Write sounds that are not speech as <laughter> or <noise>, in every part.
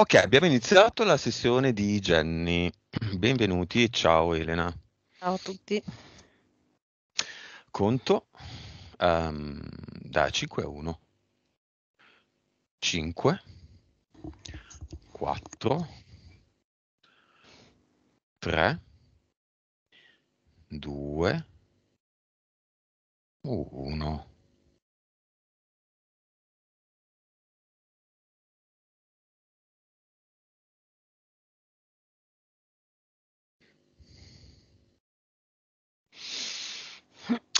Ok, abbiamo iniziato la sessione di Jenny. <clears throat> Benvenuti e ciao Elena. Ciao a tutti. Conto um, da 5 a 1. 5, 4, 3, 2, 1.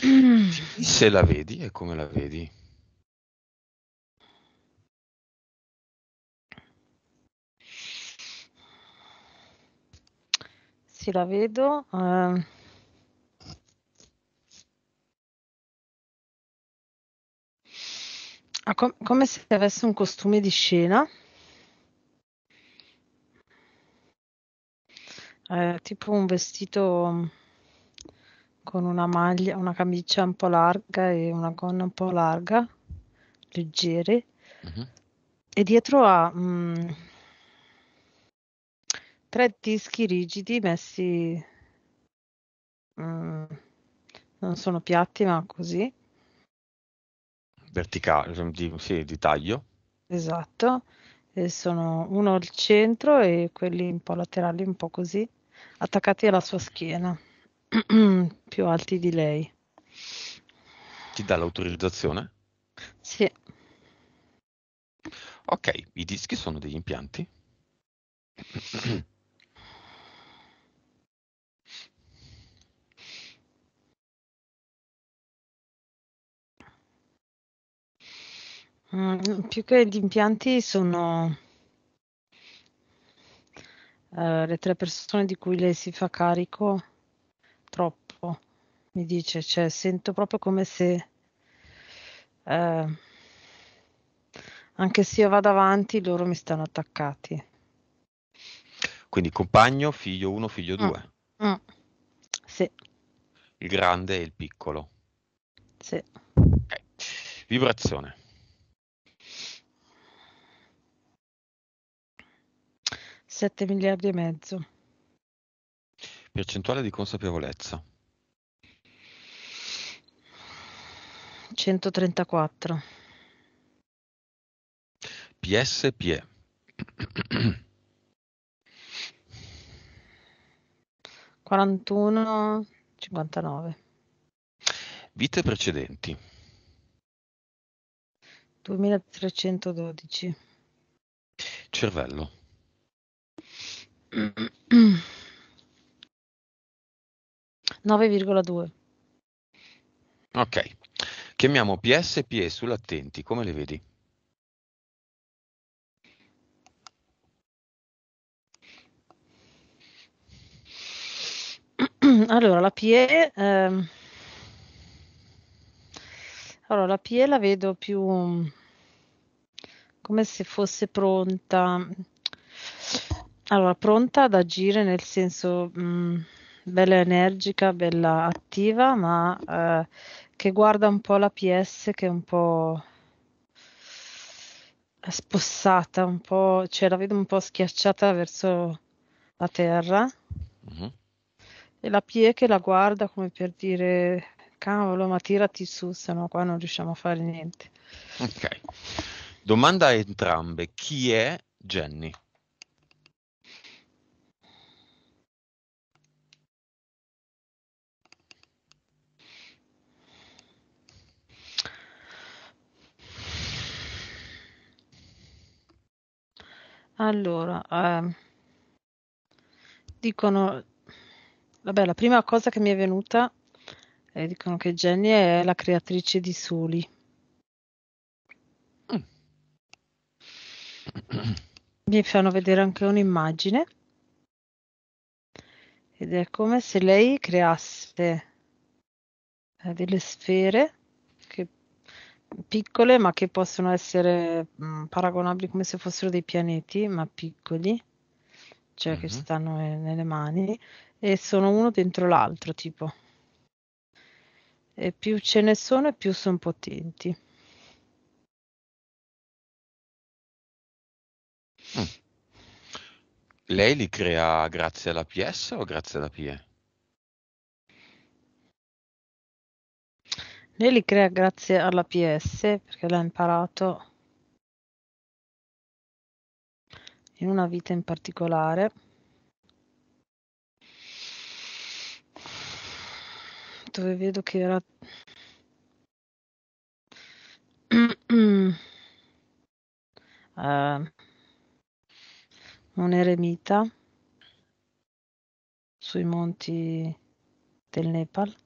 Mm. Se la vedi e come la vedi? Se la vedo... Uh... come se avesse un costume di scena. Eh, tipo un vestito con una maglia, una camicia un po' larga e una gonna un po' larga, leggere. Uh-huh. Mm-hmm. E dietro ha mh, mm, tre dischi rigidi messi, mh, mm, non sono piatti ma così. Verticali, di, sì, di taglio. Esatto, e sono uno al centro e quelli un po' laterali, un po' così, attaccati alla sua schiena. <clears throat> più alti di lei. Ti dà l'autorizzazione? Sì. Ok, i dischi sono degli impianti. <clears throat> Mm, più che gli impianti sono uh, le tre persone di cui lei si fa carico troppo, mi dice, cioè sento proprio come se eh, anche se io vado avanti loro mi stanno attaccati. Quindi compagno, figlio 1, figlio 2. Mm. Mm. Sì. Il grande e il piccolo. Sì. Okay. Vibrazione. Sette miliardi e mezzo. Percentuale di consapevolezza. 134. PSPE. Quarantuno, cinquantanove. Vite precedenti. 2312. Cervello. <clears throat> 9,2. Ok, chiamiamo PSPE sull'attenti, come le vedi? <clears throat> Allora, la PE... Ehm... Allora, la PE la vedo più come se fosse pronta. Allora, pronta ad agire nel senso mh, mm, bella energica, bella attiva, ma eh, che guarda un po' la PS che è un po' spossata, un po', cioè la vedo un po' schiacciata verso la terra. Mm-hmm. E la PIE che la guarda come per dire cavolo, ma tirati su, sennò qua non riusciamo a fare niente. Ok. Domanda a entrambe, chi è Jenny? Allora, ehm, dicono vabbè, la prima cosa che mi è venuta è eh, dicono che Jenny è la creatrice di Suli. Mm. Mi fanno vedere anche un'immagine ed è come se lei creasse eh, delle sfere piccole ma che possono essere mh, mm, paragonabili come se fossero dei pianeti, ma piccoli, cioè mm-hmm. che mhm. stanno eh, nelle mani, e sono uno dentro l'altro, tipo. E più ce ne sono e più sono potenti. Mm. Lei li crea grazie alla PS o grazie alla PE? Lei li crea grazie alla PS perché l'ha imparato in una vita in particolare. Dove vedo che era... uh, <clears throat> un eremita sui monti del Nepal.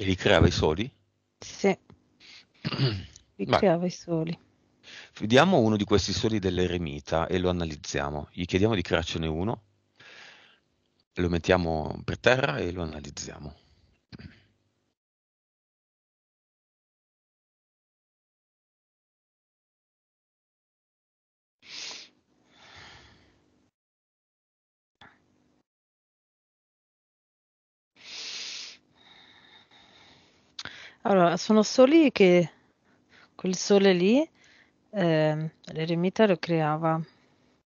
E li creava i soli? Sì, <clears throat> li Vai. creava i soli. Vediamo uno di questi soli dell'eremita e lo analizziamo. Gli chiediamo di crearcene uno, lo mettiamo per terra e lo analizziamo. Allora, sono soli che quel sole lì, ehm, l'eremita lo creava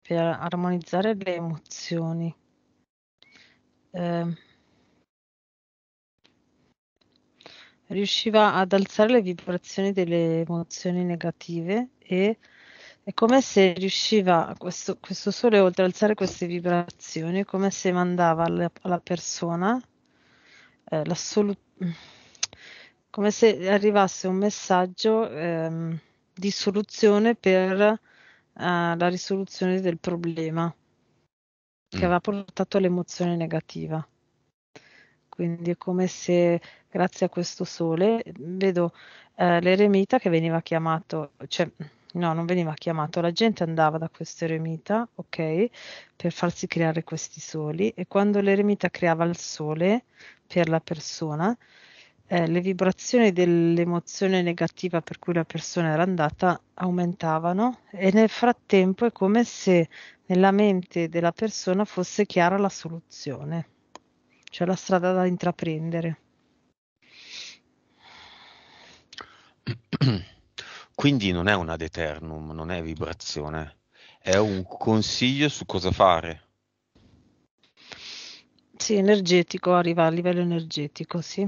per armonizzare le emozioni. Ehm, riusciva ad alzare le vibrazioni delle emozioni negative e è come se riusciva, questo, questo sole oltre ad alzare queste vibrazioni, è come se mandava alla, alla persona eh, l'assoluto come se arrivasse un messaggio ehm, di soluzione per eh, la risoluzione del problema che mm. aveva portato all'emozione negativa. Quindi è come se grazie a questo sole vedo eh, l'eremita che veniva chiamato, cioè no, non veniva chiamato, la gente andava da questo eremita, ok, per farsi creare questi soli e quando l'eremita creava il sole per la persona, eh, le vibrazioni dell'emozione negativa per cui la persona era andata aumentavano e nel frattempo è come se nella mente della persona fosse chiara la soluzione, cioè la strada da intraprendere. <clears throat> Quindi non è un ad eternum, non è vibrazione, è un consiglio su cosa fare. Sì, energetico, arriva a livello energetico, sì.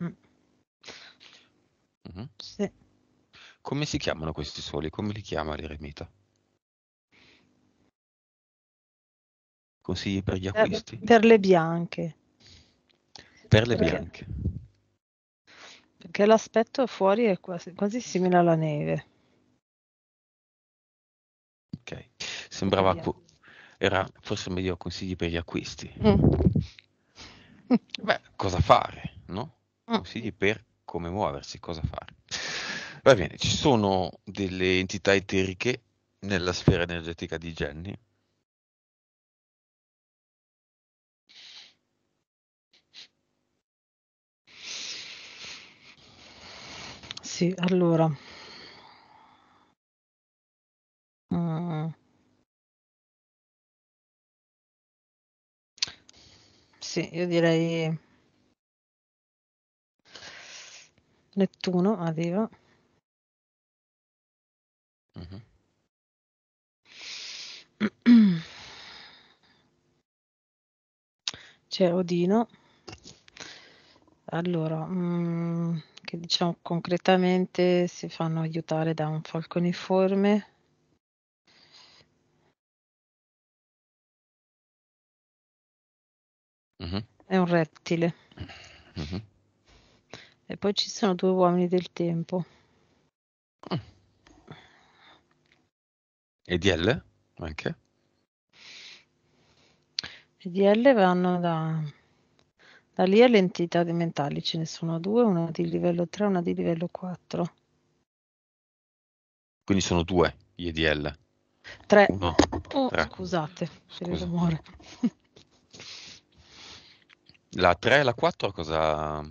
Mm. mh mm-hmm. Sì. Come si chiamano questi suoli? Come li chiama l'eremita? Consigli per gli acquisti? per le bianche, Per le bianche. perché l'aspetto fuori è quasi, quasi simile alla neve. Ok. Sembrava bianche. era forse meglio consigli per gli acquisti. Mm. Beh, cosa fare, no? consigli mm. per come muoversi, cosa fare. Va bene, ci sono delle entità eteriche nella sfera energetica di Jenny. Sì, allora. Mm. Sì, io direi Nettuno aveva. Uh-huh. <clears throat> C'è Odino. Allora, mm, che diciamo concretamente si fanno aiutare da un falconiforme. Uh-huh. È un rettile. Uh-huh. E poi ci sono due uomini del tempo. E di L anche? E di L vanno da, da lì alle entità mentali, ce ne sono due, una di livello 3 e una di livello 4. Quindi sono due gli EDL. Tre. Uno, oh, tre. Scusate, Scusa. l'amore. La 3 e la 4 cosa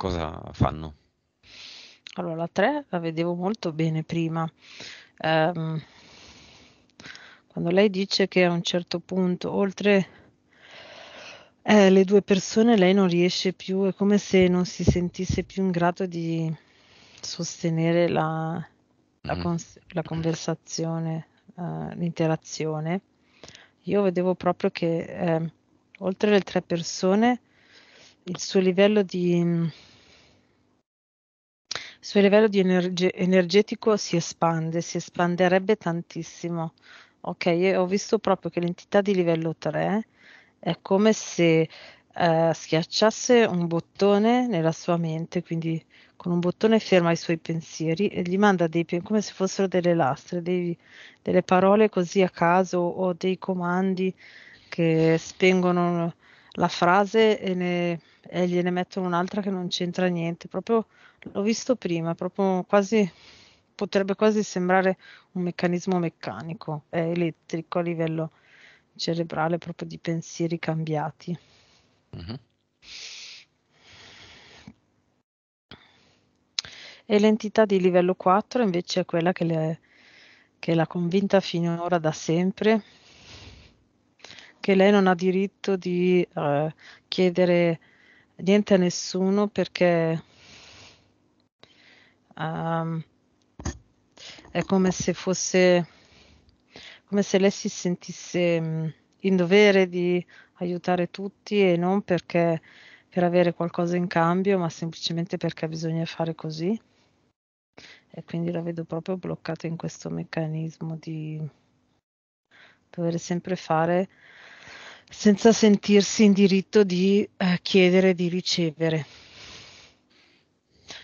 cosa fanno? Allora, la 3 la vedevo molto bene prima. Um, quando lei dice che a un certo punto, oltre eh, le due persone, lei non riesce più, è come se non si sentisse più in grado di sostenere la, la, mm. cons- la conversazione, uh, l'interazione. Io vedevo proprio che eh, oltre le tre persone, il suo livello di il suo livello di energe, energetico si espande, si espanderebbe tantissimo. Ok, ho visto proprio che l'entità di livello 3 è come se eh, schiacciasse un bottone nella sua mente, quindi con un bottone ferma i suoi pensieri e gli manda dei, come se fossero delle lastre, dei, delle parole così a caso o dei comandi che spengono la frase e ne e gliene mettono un'altra che non c'entra niente. Proprio l'ho visto prima, proprio quasi potrebbe quasi sembrare un meccanismo meccanico, eh, elettrico a livello cerebrale, proprio di pensieri cambiati. Uh-huh. E l'entità di livello 4 invece è quella che, le, che l'ha convinta finora da sempre che lei non ha diritto di eh, chiedere niente a nessuno perché um, è come se fosse come se lei si sentisse in dovere di aiutare tutti e non perché per avere qualcosa in cambio, ma semplicemente perché bisogna fare così. E quindi la vedo proprio bloccata in questo meccanismo di dover sempre fare senza sentirsi in diritto di eh, chiedere di ricevere.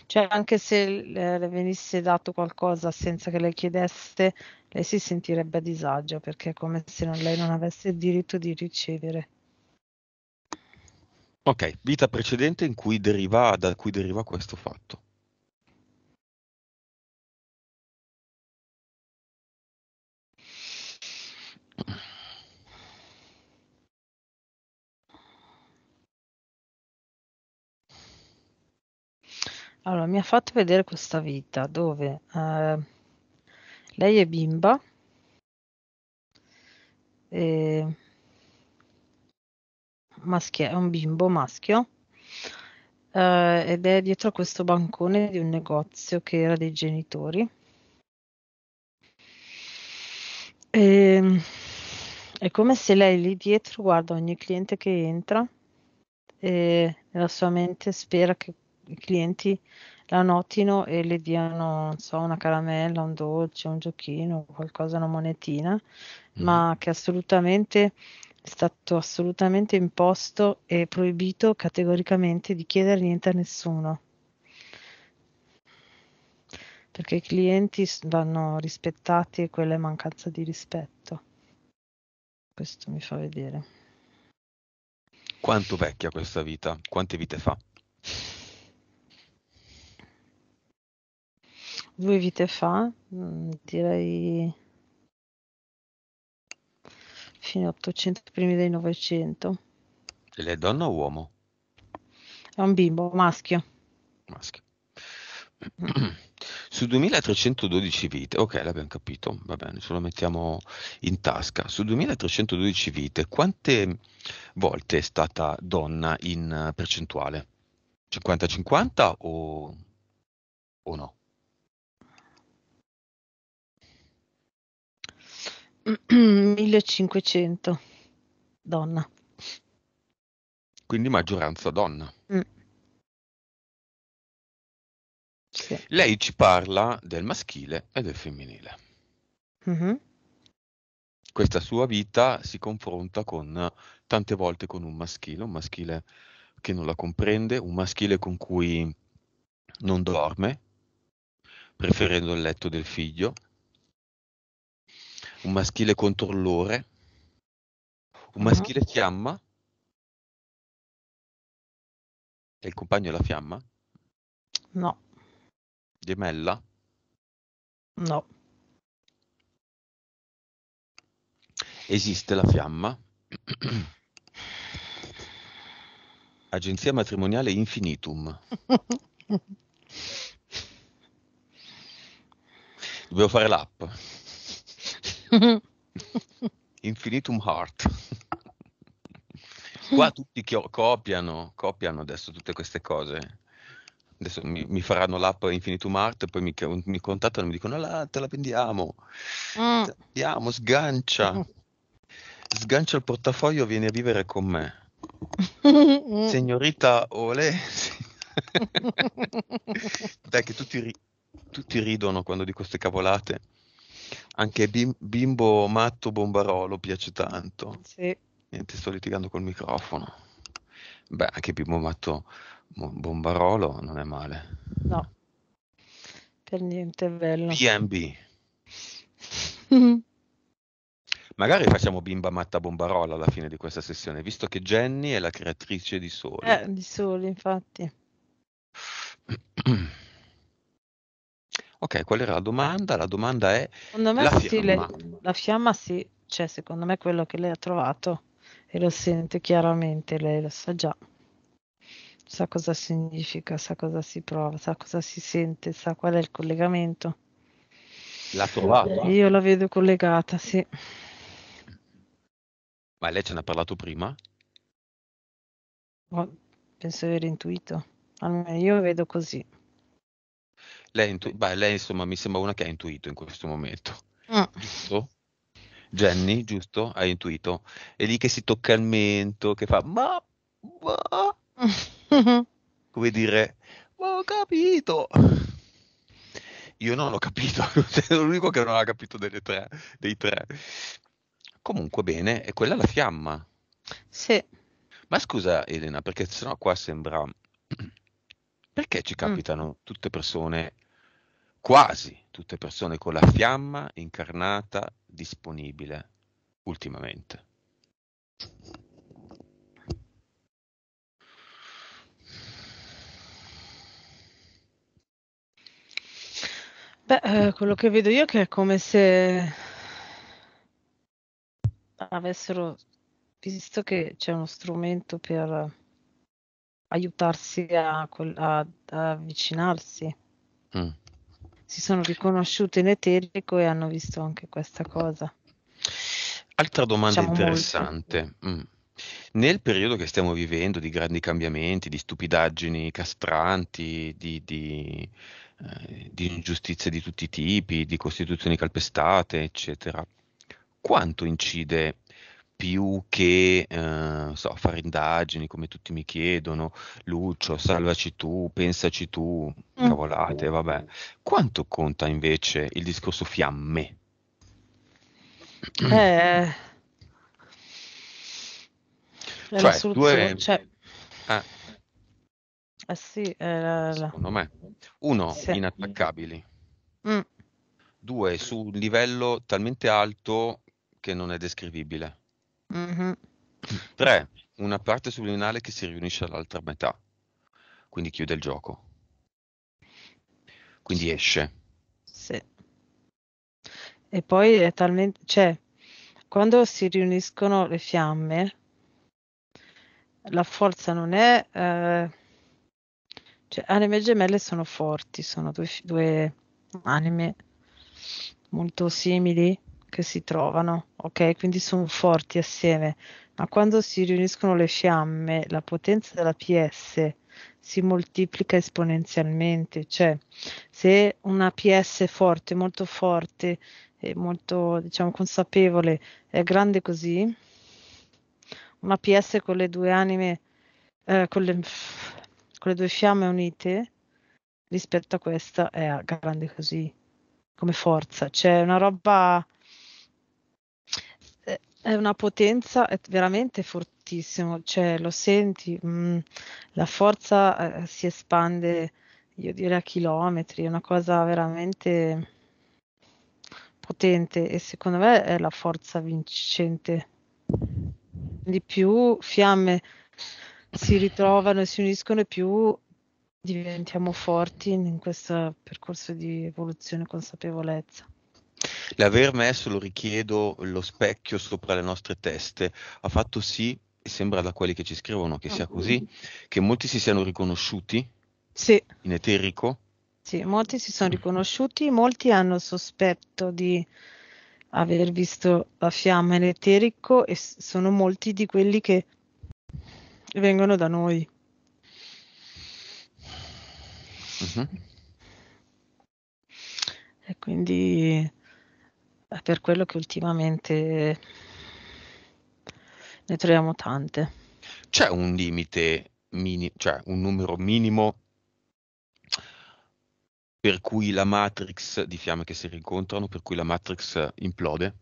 Cioè, anche se le, eh, le venisse dato qualcosa senza che le chiedesse, lei si sentirebbe a disagio perché è come se non, lei non avesse il diritto di ricevere. Ok, vita precedente cui deriva, da cui deriva questo fatto. Allora, mi ha fatto vedere questa vita dove, ehm, lei è bimba ehm, maschie è un bimbo maschio, ehm, ed è dietro questo bancone di un negozio che era dei genitori. Ehm, è come se lei lì dietro guarda ogni cliente che entra e nella sua mente spera che i clienti la notino e le diano, non so, una caramella, un dolce, un giochino, qualcosa, una monetina, mm. ma che assolutamente è stato assolutamente imposto e proibito categoricamente di chiedere niente a nessuno. Perché i clienti vanno rispettati e quella è mancanza di rispetto. Questo mi fa vedere. Quanto vecchia questa vita? Quante vite fa? due vite fa, mm, direi fine 800, primi del 900. Lei è donna o uomo? È un bimbo, maschio. Maschio. <clears throat> Su 2312 vite, ok, l'abbiamo capito, va bene, ce lo mettiamo in tasca. Su 2312 vite, quante volte è stata donna in percentuale? 50-50 o, o no? 1500 <clears throat> donna. Quindi maggioranza donna. Mm. Sì. Lei ci parla del maschile e del femminile. Mm-hmm. Questa sua vita si confronta con tante volte con un maschile, un maschile che non la comprende, un maschile con cui non dorme, preferendo il letto del figlio, un maschile controllore, un maschile uh-huh. fiamma, e il compagno è la fiamma? No. Gemella? No. Esiste la fiamma? <clears throat> Agenzia matrimoniale infinitum. <laughs> Dobbiamo fare l'app. <laughs> Infinitum Heart. Qua tutti chio- copiano, copiano adesso tutte queste cose. Adesso mi, mi faranno l'app Infinitum Heart, poi mi, mi contattano e mi dicono là, te la vendiamo, mm. te la vendiamo, sgancia. Sgancia il portafoglio, vieni a vivere con me. <laughs> Signorita Ole. <laughs> Dai che tutti, ri- tutti ridono quando dico queste cavolate. Anche bim- Bimbo Matto Bombarolo piace tanto. Sì. Niente, sto litigando col microfono. Beh, anche Bimbo Matto Bombarolo non è male. No, per niente è bello. BNB. <laughs> Magari facciamo bimba matta bombarola alla fine di questa sessione, visto che Jenny è la creatrice di Soli. Eh, di Soli, infatti. <clears throat> Ok, qual era la domanda? La domanda è... Secondo me la sì, fiamma. Le, la fiamma sì, cioè secondo me quello che lei ha trovato e lo sente chiaramente, lei lo sa già, sa cosa significa, sa cosa si prova, sa cosa si sente, sa qual è il collegamento. L'ha trovata? Eh, io la vedo collegata, sì. Ma lei ce n'ha parlato prima? Boh, penso di aver intuito, almeno io vedo così. Lei, intu- beh, lei insomma mi sembra una che ha intuito in questo momento. Mm. Giusto? Jenny, giusto? Ha intuito. È lì che si tocca il mento, che fa ma, ma. come dire, ma ho capito. Io non ho capito, sono <laughs> cioè, l'unico che non ha capito delle tre, dei tre. Comunque bene, e quella è la fiamma. Sì. Ma scusa Elena, perché sennò qua sembra... <clears throat> Perché ci mm. capitano mm. tutte persone quasi tutte persone con la fiamma incarnata disponibile ultimamente. Beh, eh, quello che vedo io è che è come se avessero visto che c'è uno strumento per aiutarsi a, a, a avvicinarsi. Mm si sono riconosciute in eterico e hanno visto anche questa cosa. Altra domanda diciamo interessante. Mm. Nel periodo che stiamo vivendo di grandi cambiamenti, di stupidaggini castranti, di, di, eh, di ingiustizie di tutti i tipi, di costituzioni calpestate, eccetera, quanto incide più che eh, so, fare indagini come tutti mi chiedono, Lucio, salvaci tu, pensaci tu, mm. cavolate, vabbè. Quanto conta invece il discorso fiamme? Eh, cioè, due... Cioè... Eh. eh sì, la, la. secondo me. Uno, sì. inattaccabili. Mm. Due, su un livello talmente alto che non è descrivibile. Mh-mh. 3. Una parte subliminale che si riunisce all'altra metà, quindi chiude il gioco. Quindi esce. Sì. E poi è talmente, cioè, quando si riuniscono le fiamme, la forza non è, eh, cioè, anime gemelle sono forti, sono due, due anime molto simili che si trovano, ok? Quindi sono forti assieme, ma quando si riuniscono le fiamme, la potenza della PS si moltiplica esponenzialmente, cioè se una PS forte, molto forte e molto, diciamo, consapevole è grande così, una PS con le due anime, eh, con, le, con le due fiamme unite, rispetto a questa è grande così, come forza, cioè una roba è una potenza è veramente fortissima, cioè lo senti, mh, mm, la forza eh, si espande, io direi a chilometri, è una cosa veramente potente e secondo me è la forza vincente. Di più fiamme si ritrovano e si uniscono e più diventiamo forti in questo percorso di evoluzione e consapevolezza. L'aver messo, lo richiedo, lo specchio sopra le nostre teste ha fatto sì, e sembra da quelli che ci scrivono che sia così, che molti si siano riconosciuti sì. in eterico. Sì, molti si sono riconosciuti, molti hanno sospetto di aver visto la fiamma in eterico e sono molti di quelli che vengono da noi. Mm-hmm. E quindi è per quello che ultimamente ne troviamo tante. C'è un limite, mini- cioè un numero minimo per cui la Matrix di fiamme che si rincontrano, per cui la Matrix implode,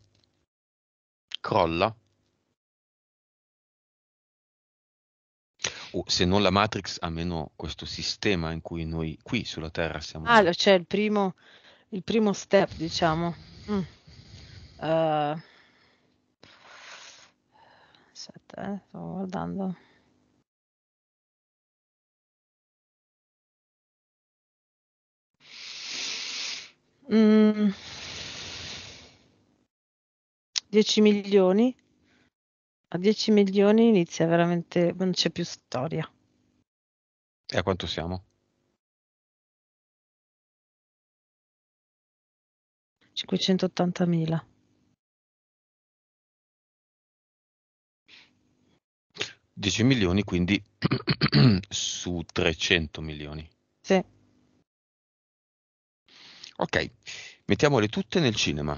crolla. O se non la Matrix, almeno questo sistema in cui noi qui sulla Terra siamo. Ah, c'è cioè il primo, il primo step, diciamo. Mm. Uh, aspetta, eh, eh stavo guardando. Mm. 10 milioni. A 10 milioni inizia veramente, non c'è più storia. E a quanto siamo? Cinquecentottantamila. 10 milioni, quindi <clears throat> su 300 milioni. Sì. Ok, mettiamole tutte nel cinema.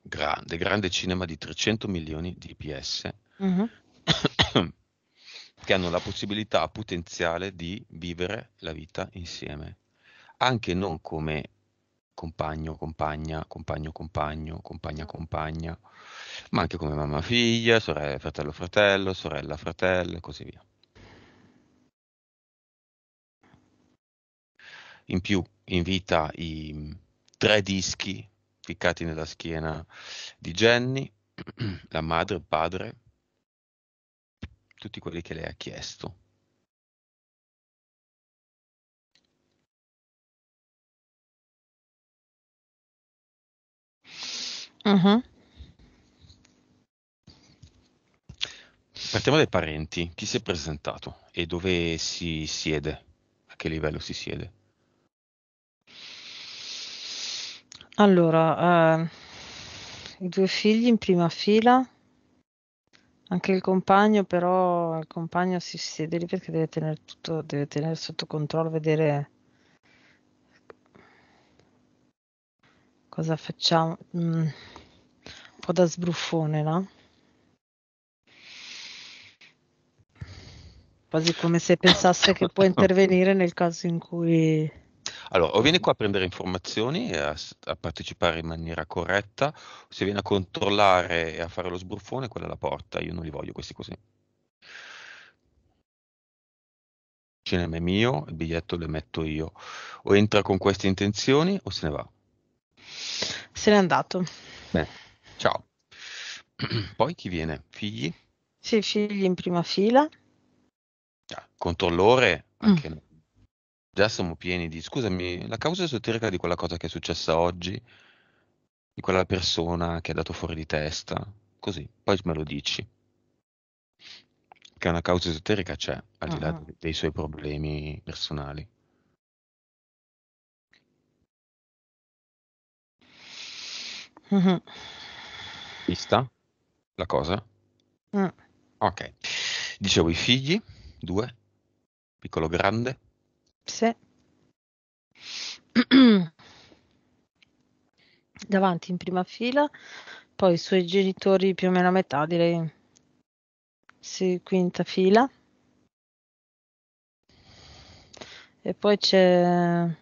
Grande, grande cinema di 300 milioni di IPS mm-hmm. <coughs> che hanno la possibilità potenziale di vivere la vita insieme, anche non come compagno, compagna, compagno, compagno, compagna, compagna, ma anche come mamma, figlia, sorella, fratello, fratello, sorella, fratello e così via. In più invita i tre dischi ficcati nella schiena di Jenny, <clears throat> la madre, il padre, tutti quelli che lei ha chiesto. Uh-huh. Partiamo dai parenti. Chi si è presentato e dove si siede? A che livello si siede? Allora, eh, i due figli in prima fila, anche il compagno, però il compagno si siede lì perché deve tenere tutto, deve tenere sotto controllo, vedere cosa facciamo. Mm po' da sbruffone, no? Quasi come se pensasse che può intervenire nel caso in cui... Allora, o viene qua a prendere informazioni e a, a, partecipare in maniera corretta, se viene a controllare e a fare lo sbruffone, quella è la porta, io non li voglio questi così. Il cinema è mio, il biglietto lo metto io. O entra con queste intenzioni o se ne va. Se n'è andato. Beh. Ciao. <clears throat> Poi chi viene? Figli? Sì, figli in prima fila. controllore, anche mm. Già siamo pieni di... Scusami, la causa esoterica di quella cosa che è successa oggi, di quella persona che è dato fuori di testa, così, poi me lo dici. Che una causa esoterica c'è, al di là uh-huh. dei suoi problemi personali. Uh-huh. Vista la cosa? Mm. Ok. Dicevo i figli, due, piccolo grande. Sì. <clears throat> Davanti in prima fila, poi i suoi genitori più o meno a metà, direi. Sì, quinta fila. E poi c'è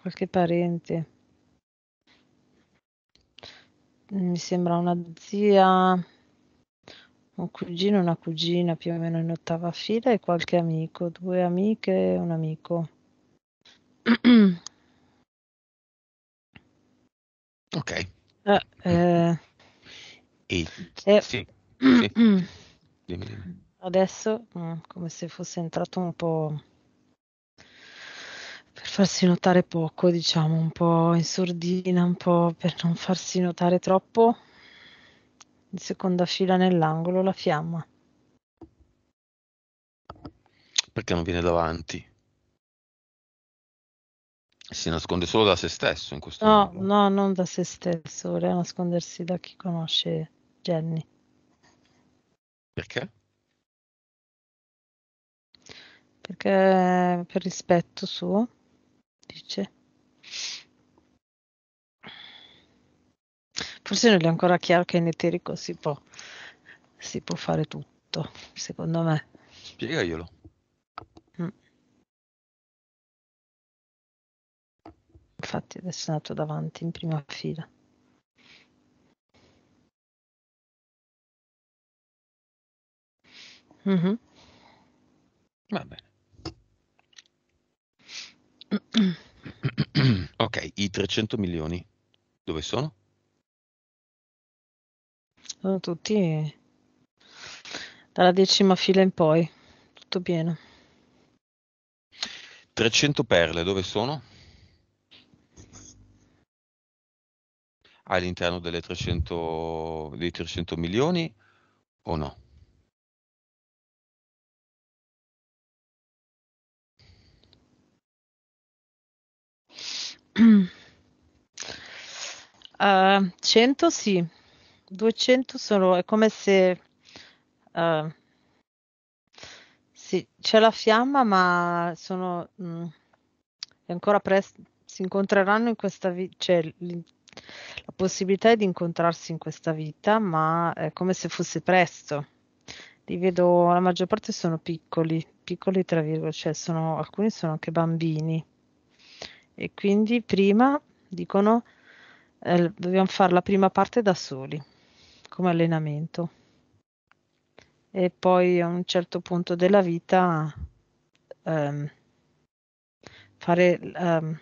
qualche parente mi sembra una zia, un cugino una cugina più o meno in ottava fila e qualche amico, due amiche e un amico. <clears throat> ok. Eh, eh, e, eh, sì, sì. <clears throat> Adesso mm, come se fosse entrato un po' per farsi notare poco, diciamo, un po' in sordina, un po' per non farsi notare troppo. In seconda fila nell'angolo la fiamma. Perché non viene davanti? Si nasconde solo da se stesso in questo no, momento. No, non da se stesso, vuole nascondersi da chi conosce Jenny. Perché? Perché per rispetto suo dice. Forse non è ancora chiaro che in eterico si può, si può fare tutto, secondo me. Spiegaglielo. Mm. Infatti adesso è nato davanti in prima fila. Mm-hmm. Va bene. <coughs> ok, i 300 milioni dove sono? Sono tutti dalla decima fila in poi, tutto pieno. 300 perle dove sono? All'interno 300, dei 300 milioni o no? Uh, eh, 100 sì, 200 sono, è come se uh, sì, c'è la fiamma, ma sono mh, mm, è ancora presto, si incontreranno in questa vita, cioè, la possibilità è di incontrarsi in questa vita, ma è come se fosse presto. Li vedo, la maggior parte sono piccoli, piccoli tra virgolette, cioè sono, alcuni sono anche bambini e quindi prima dicono eh, dobbiamo fare la prima parte da soli come allenamento e poi a un certo punto della vita ehm, fare ehm,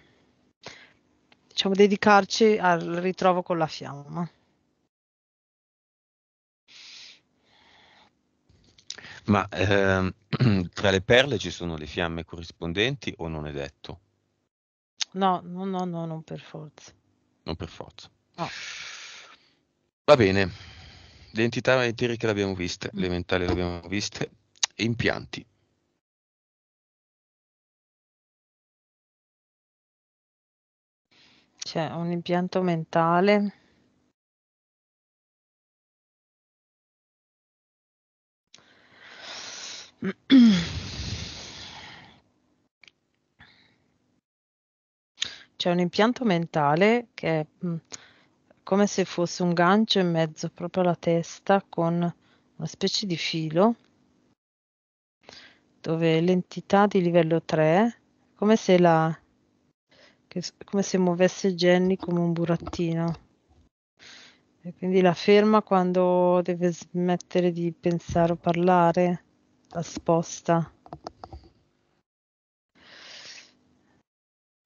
diciamo dedicarci al ritrovo con la fiamma ma ehm, <clears throat> tra le perle ci sono le fiamme corrispondenti o non è detto No, no, no, no, non per forza. Non per forza. No. Va bene, le entità eteriche le abbiamo viste, mm. le mentali le abbiamo viste, e impianti. C'è un impianto mentale. <clears throat> c'è un impianto mentale che è mm, come se fosse un gancio in mezzo proprio alla testa con una specie di filo dove l'entità di livello 3 come se la che, come se muovesse Jenny come un burattino e quindi la ferma quando deve smettere di pensare o parlare la sposta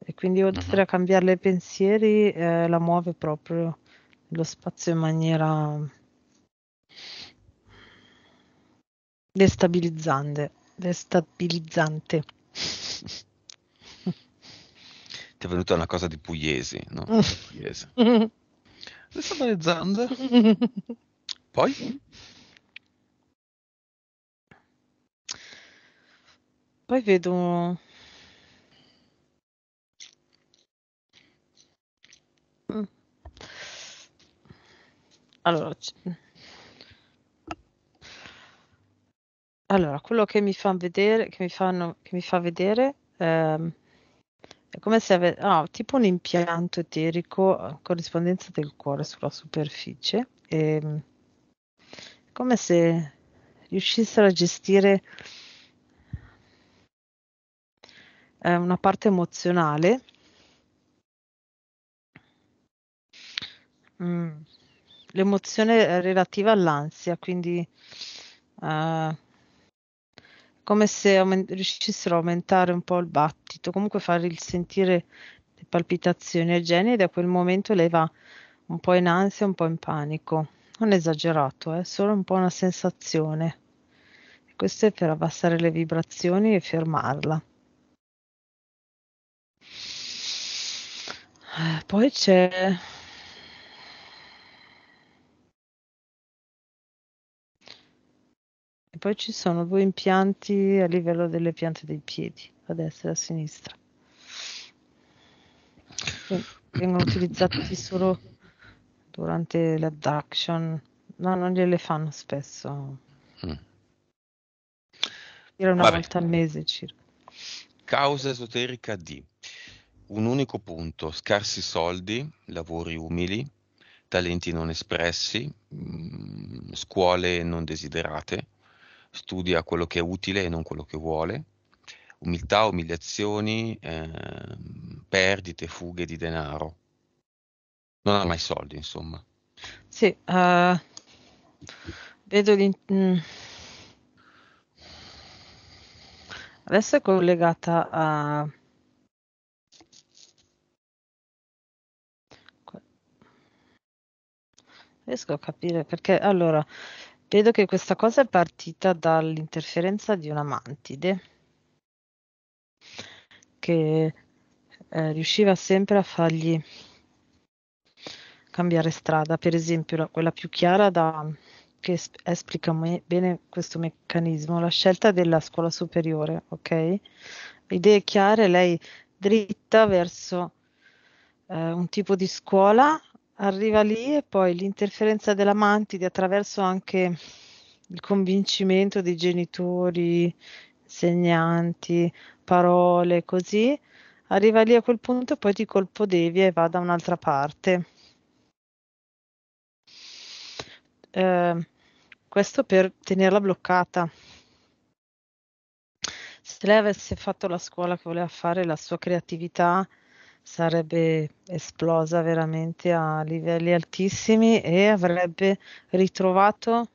e quindi oltre mhm. a cambiarle i pensieri eh, la muove proprio lo spazio in maniera destabilizzante. destabilizzante. <laughs> Ti è venuta una cosa di pugliesi, no? Mm. pugliese. Destabilizzante. <laughs> Poi? Poi vedo Allora, c allora quello che mi fan vedere che mi fanno che mi fa vedere ehm, è come se ave- ah, tipo un impianto eterico a eh, corrispondenza del cuore sulla superficie e, ehm, come se riuscissero a gestire eh, una parte emozionale mm l'emozione eh, relativa all'ansia, quindi uh, come se aument- riuscissero a aumentare un po' il battito, comunque fargli sentire le palpitazioni ai geni e da quel momento lei va un po' in ansia, un po' in panico. Non esagerato, è eh, solo un po' una sensazione. questo è per abbassare le vibrazioni e fermarla. Eh, poi c'è poi ci sono due impianti a livello delle piante dei piedi, a destra e a sinistra. Vengono utilizzati solo durante l'abduction, no, non gliele fanno spesso. Mm. Era una Vabbè. volta al mese circa. Causa esoterica di un unico punto, scarsi soldi, lavori umili, talenti non espressi, mm, scuole non desiderate, studia quello che è utile e non quello che vuole, umiltà, umiliazioni, eh, perdite, fughe di denaro. Non ha mai soldi, insomma. Sì, uh, vedo di... Mm. Adesso è collegata a... Riesco a capire perché allora Vedo che questa cosa è partita dall'interferenza di una mantide che eh, riusciva sempre a fargli cambiare strada, per esempio la, quella più chiara da, che es- esplica me- bene questo meccanismo, la scelta della scuola superiore, ok? Idee chiare, lei dritta verso eh, un tipo di scuola Arriva lì e poi l'interferenza della mantide attraverso anche il convincimento dei genitori, insegnanti, parole, così, arriva lì a quel punto e poi di colpo devia e va da un'altra parte. Eh, questo per tenerla bloccata. Se lei avesse fatto la scuola che voleva fare, la sua creatività, sarebbe esplosa veramente a livelli altissimi e avrebbe ritrovato,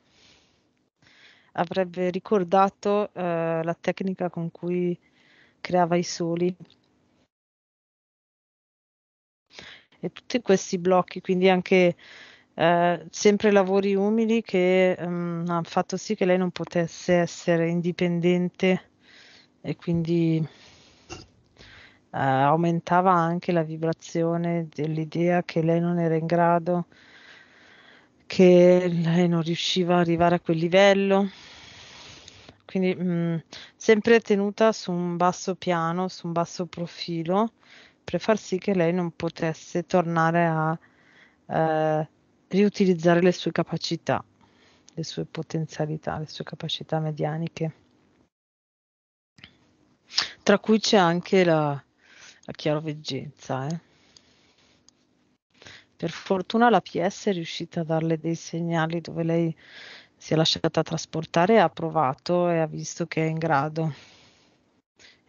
avrebbe ricordato eh, la tecnica con cui creava i soli. E tutti questi blocchi, quindi anche eh, sempre lavori umili che um, hanno fatto sì che lei non potesse essere indipendente e quindi eh, aumentava anche la vibrazione dell'idea che lei non era in grado, che lei non riusciva ad arrivare a quel livello. Quindi mh, mm, sempre tenuta su un basso piano, su un basso profilo, per far sì che lei non potesse tornare a eh, riutilizzare le sue capacità, le sue potenzialità, le sue capacità medianiche. Tra cui c'è anche la, la chiaroveggenza. Eh. Per fortuna la PS è riuscita a darle dei segnali dove lei si è lasciata trasportare, ha provato e ha visto che è in grado.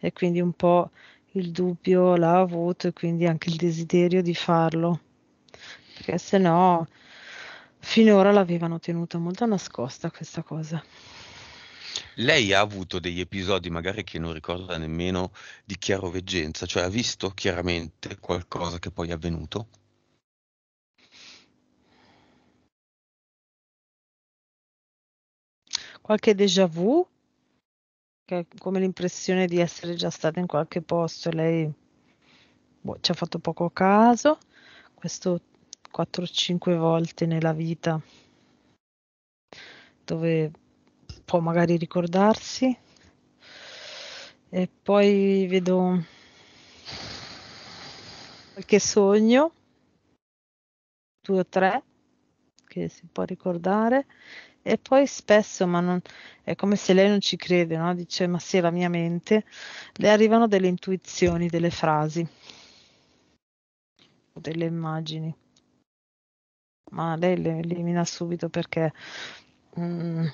E quindi un po' il dubbio l'ha avuto e quindi anche il desiderio di farlo. Perché se no, finora l'avevano tenuta molto nascosta questa cosa lei ha avuto degli episodi magari che non ricorda nemmeno di chiaroveggenza, cioè ha visto chiaramente qualcosa che poi è avvenuto? Qualche déjà vu? Che come l'impressione di essere già stata in qualche posto, lei boh, ci ha fatto poco caso, questo 4-5 volte nella vita, dove può magari ricordarsi. E poi vedo qualche sogno, due o tre, che si può ricordare. E poi spesso, ma non, è come se lei non ci crede, no? dice ma sì, è la mia mente, le arrivano delle intuizioni, delle frasi, delle immagini, ma lei le elimina subito perché... Mm,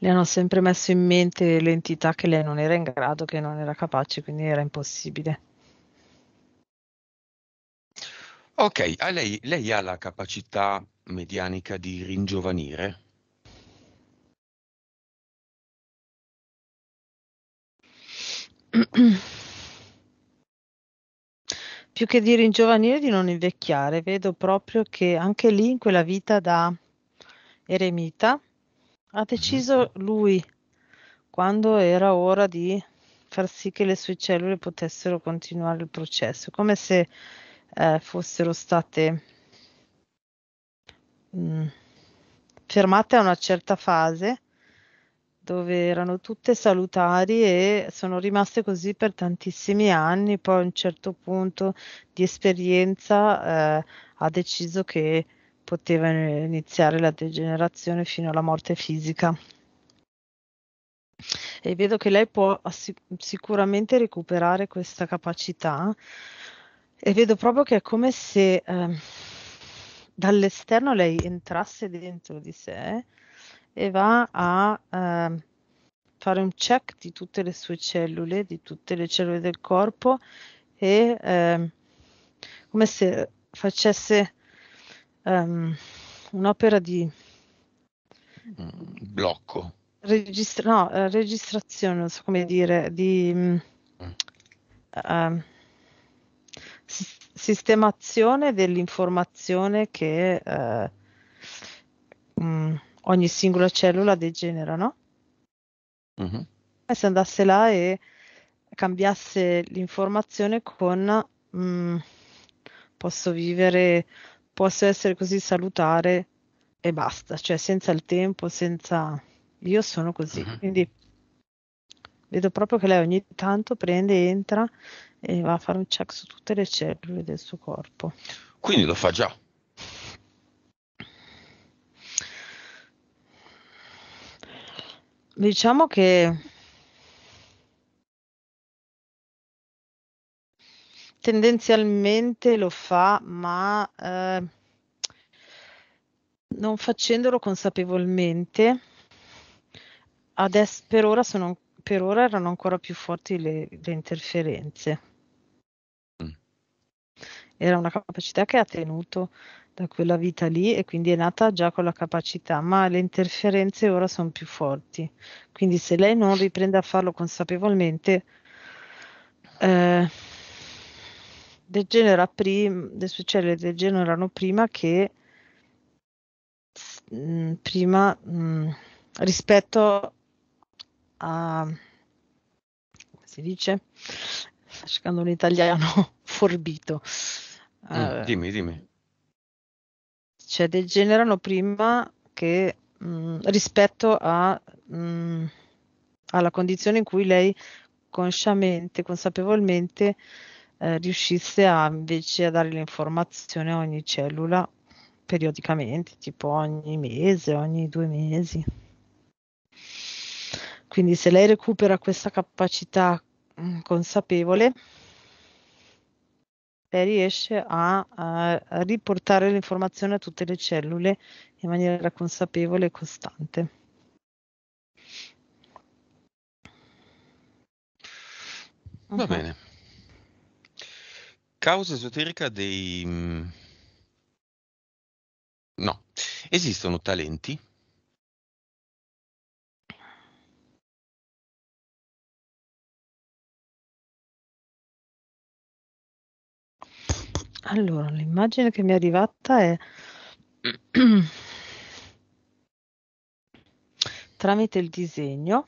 le hanno sempre messo in mente l'entità che lei non era in grado, che non era capace, quindi era impossibile. Ok, a lei, lei ha la capacità medianica di ringiovanire? <clears throat> Più che di ringiovanire, di non invecchiare, vedo proprio che anche lì in quella vita da eremita ha deciso lui quando era ora di far sì che le sue cellule potessero continuare il processo, come se eh, fossero state mh, mm, fermate a una certa fase dove erano tutte salutari e sono rimaste così per tantissimi anni, poi a un certo punto di esperienza eh, ha deciso che poteva iniziare la degenerazione fino alla morte fisica. E vedo che lei può sicuramente recuperare questa capacità e vedo proprio che è come se eh, dall'esterno lei entrasse dentro di sé e va a eh, fare un check di tutte le sue cellule, di tutte le cellule del corpo e eh, come se facesse um, un'opera di mm, blocco. Registra- no, eh, registrazione, non so come dire, di mm. uh, mm. ehm, s- sistemazione dell'informazione che uh, um, ogni singola cellula degenera, no? Mm-hmm. se andasse là e cambiasse l'informazione con mm, posso vivere possa essere così salutare e basta, cioè senza il tempo, senza... Io sono così, uh-huh. quindi vedo proprio che lei ogni tanto prende, entra e va a fare un check su tutte le cellule del suo corpo. Quindi lo fa già. Diciamo che tendenzialmente lo fa, ma eh, non facendolo consapevolmente. Adesso, per, ora sono, per ora erano ancora più forti le, le interferenze. Mm. Era una capacità che ha tenuto da quella vita lì e quindi è nata già con la capacità, ma le interferenze ora sono più forti. Quindi se lei non riprende a farlo consapevolmente, eh, degenera prima, le sue cellule degenerano prima che mm, prima mh, mm, rispetto a come si dice sto un italiano <laughs> forbito mm, uh, dimmi dimmi cioè degenerano prima che mh, mm, rispetto a, alla condizione in cui lei consciamente consapevolmente eh, riuscisse a, invece a dare l'informazione a ogni cellula periodicamente, tipo ogni mese, ogni due mesi. Quindi se lei recupera questa capacità mm, consapevole, lei riesce a, a, riportare l'informazione a tutte le cellule in maniera consapevole e costante. Va mhm. bene causa esoterica dei... Mm, no, esistono talenti. Allora, l'immagine che mi è arrivata è <clears throat> tramite il disegno,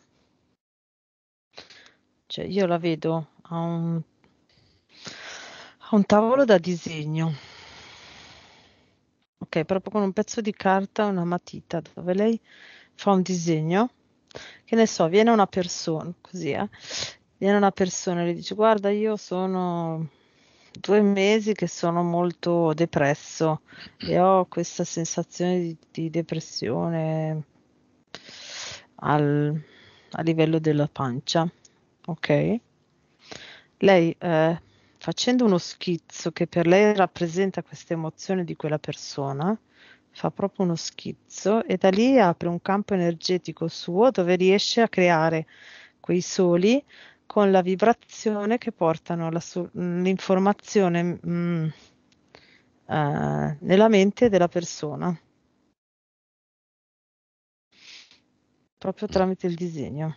cioè io la vedo a un un tavolo da disegno. Ok, proprio con un pezzo di carta e una matita dove lei fa un disegno. Che ne so, viene una persona, così, eh? Viene una persona e le dice guarda io sono due mesi che sono molto depresso e ho questa sensazione di, di depressione al, a livello della pancia. Ok? Lei eh, facendo uno schizzo che per lei rappresenta questa emozione di quella persona, fa proprio uno schizzo e da lì apre un campo energetico suo dove riesce a creare quei soli con la vibrazione che portano su- l'informazione mh, mm, eh, nella mente della persona. Proprio tramite il disegno.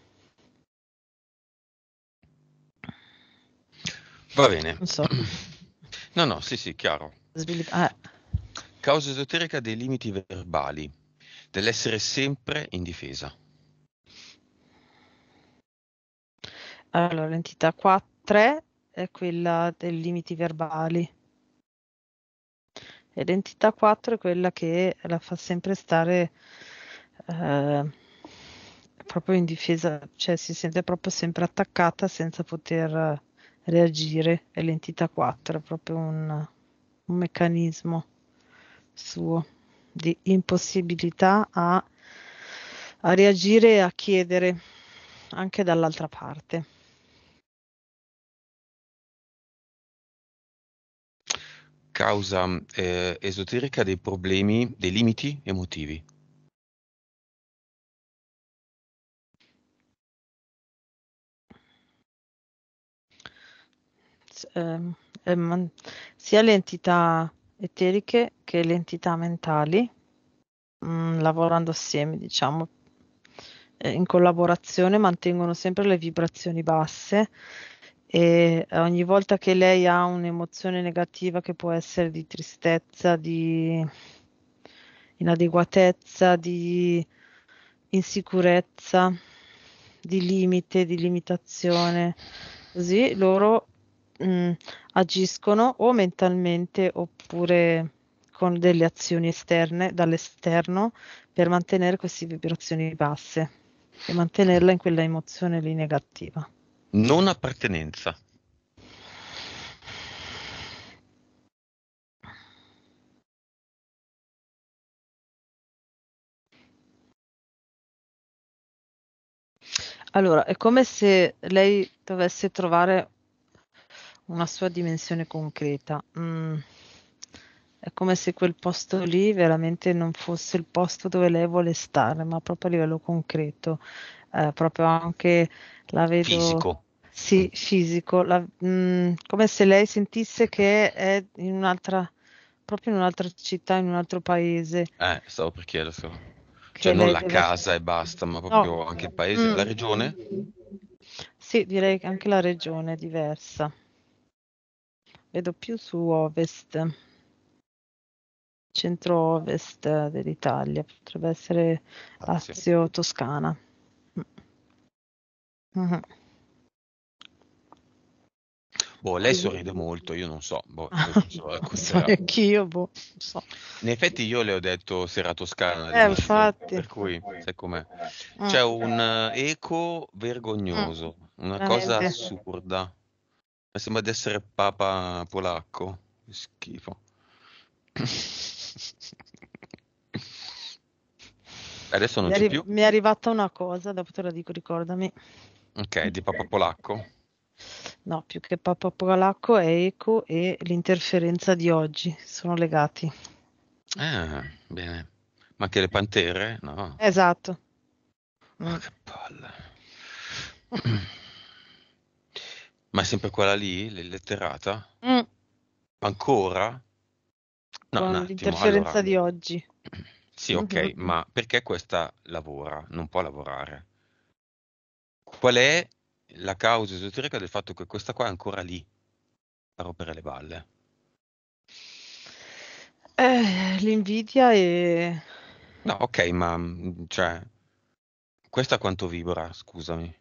Va bene. Non so. No, no, sì, sì, chiaro. Sviluppa- ah. Causa esoterica dei limiti verbali, dell'essere sempre in difesa. Allora, l'entità 3 è quella dei limiti verbali. E l'entità 4 è quella che la fa sempre stare eh, proprio in difesa, cioè si sente proprio sempre attaccata senza poter reagire, è l'entità 4, è proprio un, un meccanismo suo di impossibilità a, a reagire e a chiedere anche dall'altra parte. Causa eh, esoterica dei problemi, dei limiti emotivi. ehm, ehm, sia le entità eteriche che le entità mentali, mh, mm, lavorando assieme, diciamo, eh, in collaborazione, mantengono sempre le vibrazioni basse e ogni volta che lei ha un'emozione negativa che può essere di tristezza, di inadeguatezza, di insicurezza, di limite, di limitazione, così loro mh, mm, agiscono o mentalmente oppure con delle azioni esterne, dall'esterno, per mantenere queste vibrazioni basse e mantenerla in quella emozione lì negativa. Non appartenenza. Allora, è come se lei dovesse trovare una sua dimensione concreta. Mm. È come se quel posto lì veramente non fosse il posto dove lei vuole stare, ma proprio a livello concreto, eh, proprio anche la vedo... Fisico. Sì, fisico, la, mm, come se lei sentisse che è in un'altra, proprio in un'altra città, in un altro paese. Eh, stavo per chiedere, stavo. cioè non la deve... casa e basta, ma proprio no. anche il paese, mm. la regione? Sì, direi che anche la regione è diversa vedo più su ovest, centro-ovest dell'Italia, potrebbe essere ah, Lazio, Toscana. Uh-huh. Boh, lei sorride molto, io non so. Boh, <laughs> non so, so anch'io, boh, non so. In effetti io le ho detto sera toscana. Eh, infatti. Per cui, sai com'è. Mm. C'è un eco vergognoso, una cosa assurda. Mi sembra di essere papa polacco. Che schifo. Adesso non mi c'è arri- più. Mi è arrivata una cosa, dopo te la dico, ricordami. Ok, di Papa Polacco. No, più che Papa Polacco è Eco e l'interferenza di oggi, sono legati. Ah, bene. Ma anche le pantere? No. Esatto. Ah, Ma mm. che palla. Ma è sempre quella lì, l'eletterata? Mm. Ancora? No, Con l'interferenza allora, di oggi. <clears throat> Sì, ok, mm-hmm. ma perché questa lavora? Non può lavorare. Qual è la causa esoterica del fatto che questa qua è ancora lì a rompere le balle? Eh, l'invidia e... No, ok, ma mm, cioè, questa quanto vibra, scusami.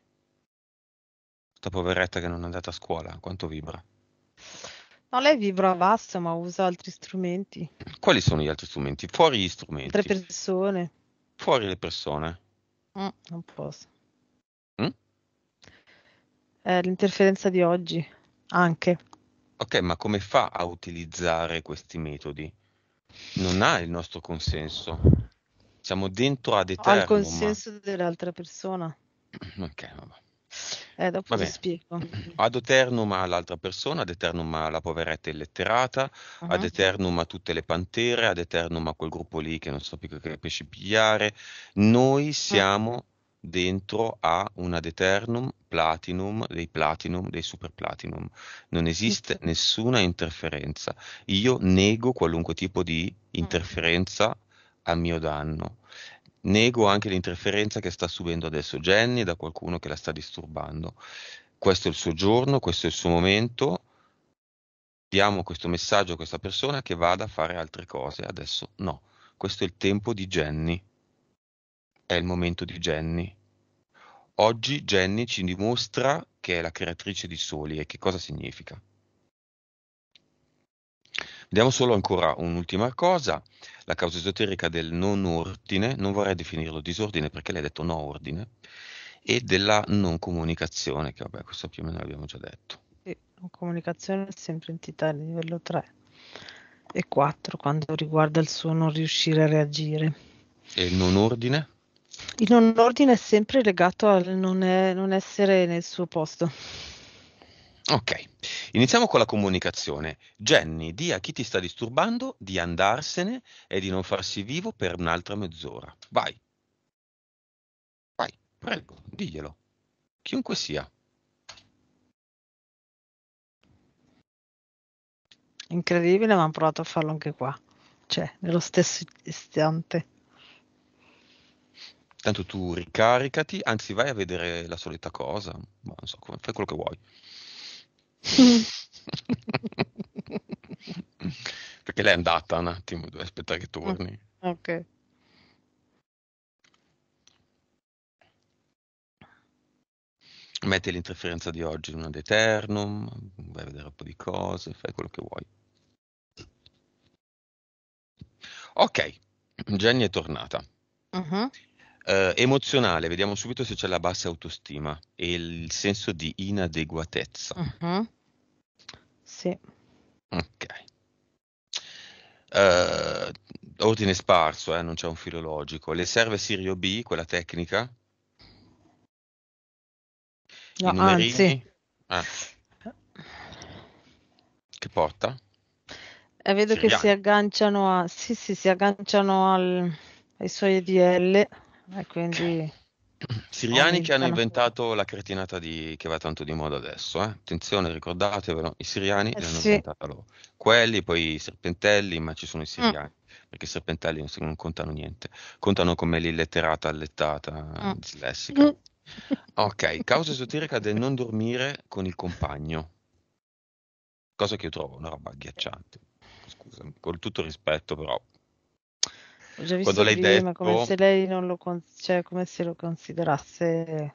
Sta poveretta che non è andata a scuola, quanto vibra? No, lei vibra basso, ma usa altri strumenti. Quali sono gli altri strumenti? Fuori gli strumenti. Tre persone. Fuori le persone. Mm, non posso. Mm? Eh, l'interferenza di oggi, anche. Ok, ma come fa a utilizzare questi metodi? Non ha il nostro consenso. Siamo dentro ad eternum. Ho il consenso ma... dell'altra persona. Ok, vabbè. Eh, dopo Vabbè. ti spiego. Ad eternum all'altra persona, ad eternum alla poveretta illetterata, uh-huh. ad ah. eternum a tutte le pantere, ad eternum a quel gruppo lì che non so più che pesci pigliare. Noi ah. siamo uh-huh. dentro a un ad eternum platinum, dei platinum, dei super platinum. Non esiste uh-huh. nessuna interferenza. Io nego qualunque tipo di ah. interferenza a mio danno. Nego anche l'interferenza che sta subendo adesso Jenny da qualcuno che la sta disturbando. Questo è il suo giorno, questo è il suo momento. Diamo questo messaggio a questa persona che vada a fare altre cose, adesso no. Questo è il tempo di Jenny. È il momento di Jenny. Oggi Jenny ci dimostra che è la creatrice di soli e che cosa significa. Vediamo solo ancora un'ultima cosa, la causa esoterica del non ordine, non vorrei definirlo disordine perché lei ha detto no ordine, e della non comunicazione, che vabbè, questo più o meno l'abbiamo già detto. Sì, non comunicazione è sempre entità di livello 3 e 4 quando riguarda il suo non riuscire a reagire. E il non ordine? Il non ordine è sempre legato al non, è, non essere nel suo posto. Ok, iniziamo con la comunicazione. Jenny, di a chi ti sta disturbando di andarsene e di non farsi vivo per un'altra mezz'ora. Vai. Vai, prego, diglielo. Chiunque sia. Incredibile, ma hanno provato a farlo anche qua. Cioè, nello stesso istante. Tanto tu ricaricati, anzi vai a vedere la solita cosa, ma boh, non so, fai quello che vuoi. <laughs> Perché lei è andata un attimo, deve aspettare che torni. Ah, ok. Metti l'interferenza di oggi in un ad eternum, vai a vedere un po' di cose, fai quello che vuoi. Ok, Jenny è tornata. Uh-huh. Eh, emozionale, vediamo subito se c'è la bassa autostima e il senso di inadeguatezza. Uh-huh. Sì. Ok. Eh, ordine sparso, eh, non c'è un filologico. Le serve Sirio B, quella tecnica? No, anzi. Ah. Che porta? Eh, vedo Siriani. che si agganciano, a, sì, sì, si agganciano al, ai suoi DL. E eh, quindi... <clears throat> Siriani che hanno inventato la cretinata di, che va tanto di moda adesso, eh? attenzione ricordatevelo, i siriani eh, l'hanno sì. inventata loro, quelli poi i serpentelli, ma ci sono i mm. siriani, mm. perché i serpentelli non, non, contano niente, contano come l'illetterata allettata, mm. dislessica. Mm. <laughs> Ok, causa esoterica del non dormire con il compagno, cosa che io trovo una roba agghiacciante, scusami, con tutto rispetto però ho già visto quando il lei detto... come se lei non lo, con... cioè, come se lo considerasse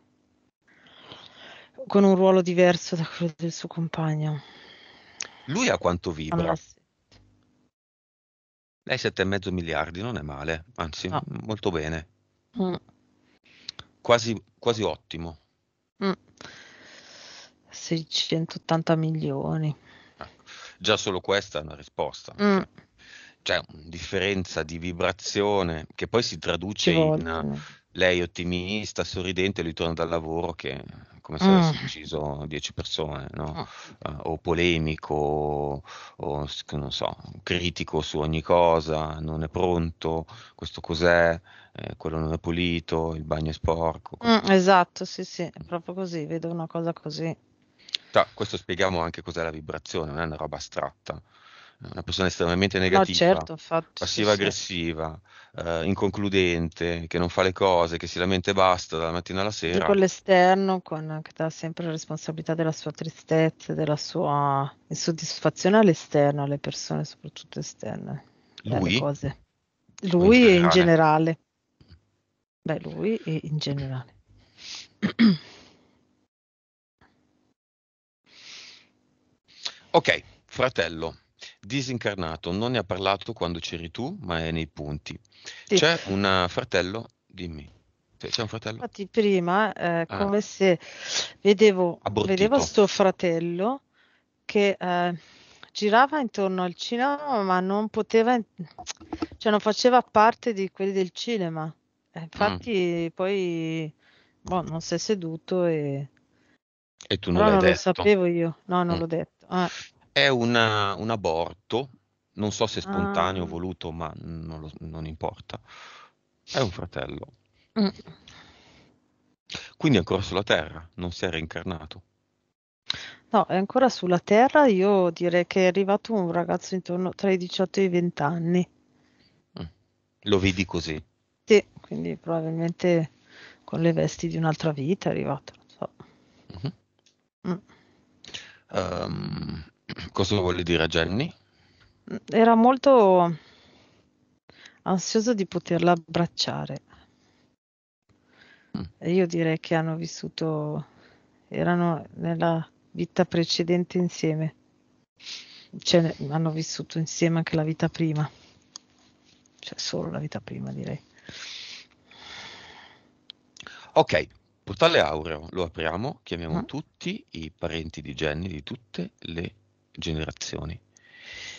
con un ruolo diverso da quello del suo compagno. Lui a quanto vibra? Allora, sì. Lei 7,5 miliardi, non è male, anzi, no. molto bene. Mm. Quasi, quasi, ottimo. Mm. 680 milioni. Ah, già solo questa è una risposta. Mm cioè, differenza di vibrazione che poi si traduce in lei ottimista, sorridente, lui torna dal lavoro che come se mm. ucciso 10 persone, no? oh. uh, o polemico, o, non so, critico su ogni cosa, non è pronto, questo cos'è, eh, quello non è pulito, il bagno è sporco. Mm, esatto, sì, sì, è proprio così, vedo una cosa così. Ta, cioè, questo spieghiamo anche cos'è la vibrazione, non è una roba astratta una persona estremamente negativa, no, certo, passiva-aggressiva, sì, sì. eh, inconcludente, che non fa le cose, che si lamenta e basta dalla mattina alla sera. E con l'esterno, con, che dà sempre la responsabilità della sua tristezza, della sua insoddisfazione all'esterno, alle persone soprattutto esterne. Eh, lui? Cose. Lui in e in generale. Beh, lui e in generale. ok, fratello disincarnato, non ne ha parlato quando c'eri tu, ma è nei punti. Sì. C'è un eh, fratello, dimmi. C'è un fratello? Infatti prima, eh, ah. come se vedevo, Abortito. vedevo sto fratello che eh, girava intorno al cinema, ma non poteva, cioè non faceva parte di quelli del cinema. Eh, infatti mm. poi boh, non si è seduto e... E tu non l'hai non detto. lo sapevo io, no, non mm. l'ho detto. Ah. È una, un aborto, non so se spontaneo o ah. voluto, ma non, lo, non, importa. È un fratello. Mm. Quindi è ancora sulla Terra, non si è reincarnato. No, è ancora sulla Terra. Io direi che è arrivato un ragazzo intorno tra i 18 e i 20 anni. Mm. Lo vedi così? Sì, quindi probabilmente con le vesti di un'altra vita è arrivato. So. Mm-hmm. Mm. Ehm, Cosa vuole dire Jenny? Era molto ansioso di poterla abbracciare. Mm. E io direi che hanno vissuto, erano nella vita precedente insieme, cioè, hanno vissuto insieme anche la vita prima, cioè solo la vita prima direi. Ok, portale Aureo lo apriamo, chiamiamo ah. tutti i parenti di Jenny di tutte le generazioni.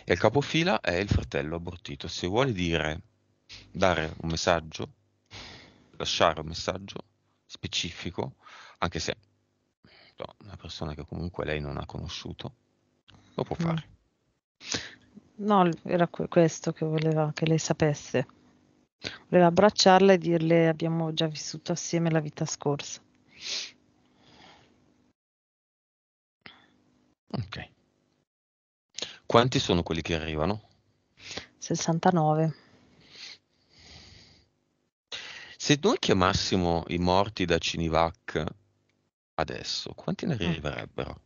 E il capofila è il fratello abortito. Se vuole dire, dare un messaggio, lasciare un messaggio specifico, anche se no, una persona che comunque lei non ha conosciuto, lo può mm. fare. No, era questo che voleva che lei sapesse. Voleva abbracciarla e dirle abbiamo già vissuto assieme la vita scorsa. Ok. Quanti sono quelli che arrivano? 69. Se noi chiamassimo i morti da Cinivac adesso, quanti ne mm. arriverebbero?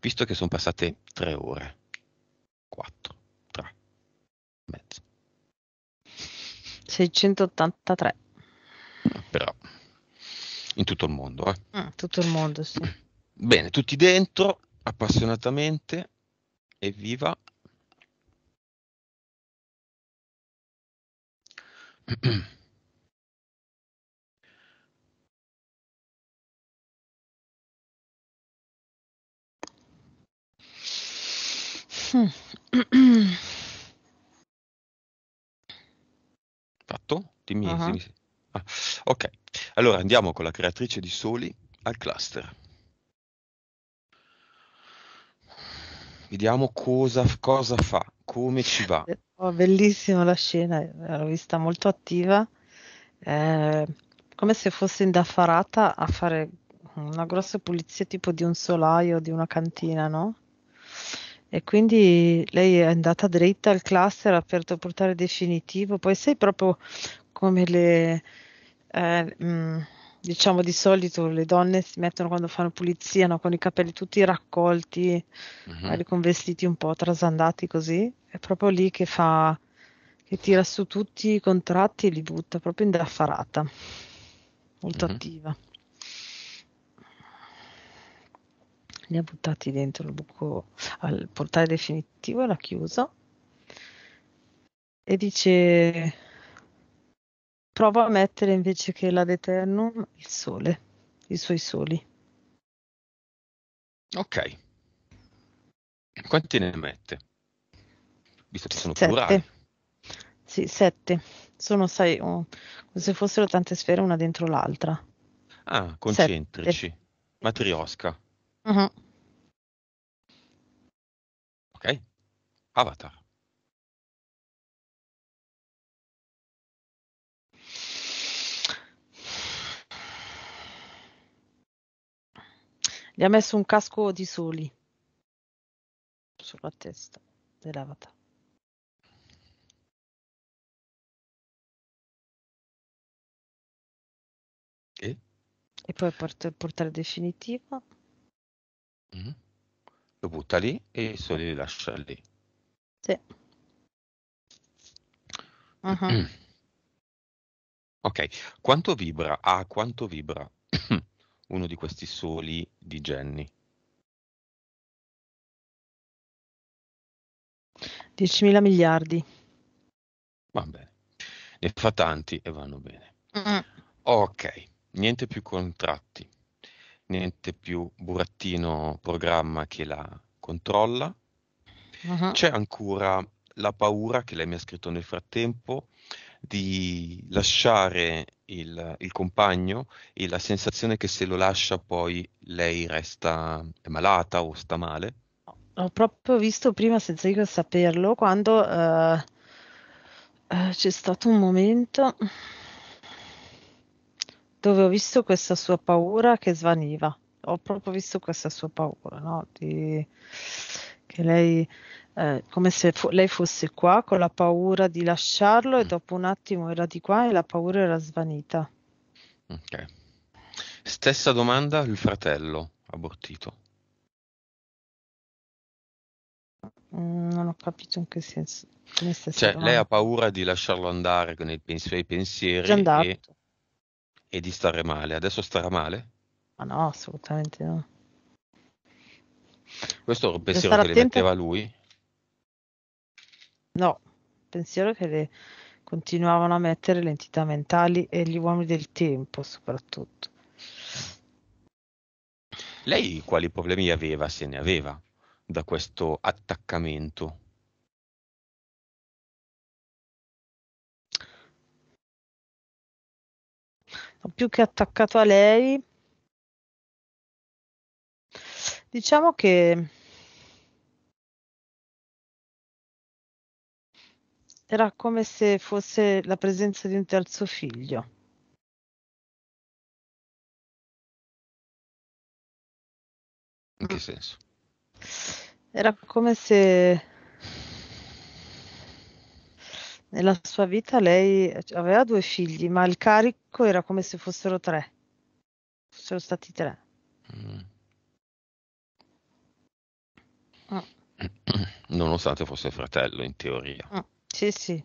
Visto che sono passate tre ore, quattro, tre, mezzo. 683. Eh, però, in tutto il mondo, eh? Ah, tutto il mondo, sì. Bene, tutti dentro, appassionatamente, evviva Fatto? Dimmi, uh -huh. dimmi. Ah, ok, allora andiamo con la creatrice di soli al cluster. vediamo cosa, cosa fa, come ci va. Eh, oh, bellissima la scena, eh, l'ho vista molto attiva, eh, come se fosse indaffarata a fare una grossa pulizia tipo di un solaio, di una cantina, no? E quindi lei è andata dritta al cluster, ha aperto il portale definitivo, poi sei proprio come le... Eh, mh, mm, diciamo di solito le donne si mettono quando fanno pulizia no? con i capelli tutti raccolti, uh-huh. magari con vestiti un po' trasandati così, è proprio lì che fa che tira su tutti i contratti e li butta proprio indaffarata, molto uh-huh. attiva. Li ha buttati dentro il buco al portale definitivo e l'ha chiuso. E dice Prova a mettere invece che la Deternum il sole, i suoi soli. Ok. Quanti ne mette? Visto che sono sette. Sì, sette. Sono, sei, oh, come se fossero tante sfere una dentro l'altra. Ah, concentrici. Sette. Matriosca. Uh-huh. Mhm. Ok. Avatar. Gli ha messo un casco di soli sulla testa dell'avatar. E? e poi porta il portale definitivo. Mm. Lo butta lì e solo li lascia lì. Sì. Uh-huh. <clears throat> Ok, quanto vibra? Ah, quanto vibra? <clears throat> uno di questi soli di Jenny. 10.000 miliardi. Va bene. Ne fa tanti e vanno bene. Mm. Ok, niente più contratti, niente più burattino programma che la controlla. Mm-hmm. C'è ancora la paura che lei mi ha scritto nel frattempo di lasciare il, il, compagno e la sensazione che se lo lascia poi lei resta malata o sta male. Ho proprio visto prima, senza io saperlo, quando uh, uh, c'è stato un momento dove ho visto questa sua paura che svaniva. Ho proprio visto questa sua paura, no? Di... che lei eh, come se fo- lei fosse qua con la paura di lasciarlo e mm. dopo un attimo era di qua e la paura era svanita. Ok. Stessa domanda al fratello abortito. Mm, non ho capito in che senso. Cioè, domanda. lei ha paura di lasciarlo andare con i pens- suoi pensieri e, e di stare male. Adesso starà male? Ma no, assolutamente no. Questo è un pensiero che attenta... le metteva lui? No, pensiero che le continuavano a mettere le entità mentali e gli uomini del tempo soprattutto. Lei quali problemi aveva, se ne aveva, da questo attaccamento? Più che attaccato a lei, diciamo che Era come se fosse la presenza di un terzo figlio. In che senso? Era come se nella sua vita lei aveva due figli, ma il carico era come se fossero tre. Fossero stati tre. Mm. Ah. <clears throat> Nonostante fosse fratello, in teoria. Ah. Sì, sì.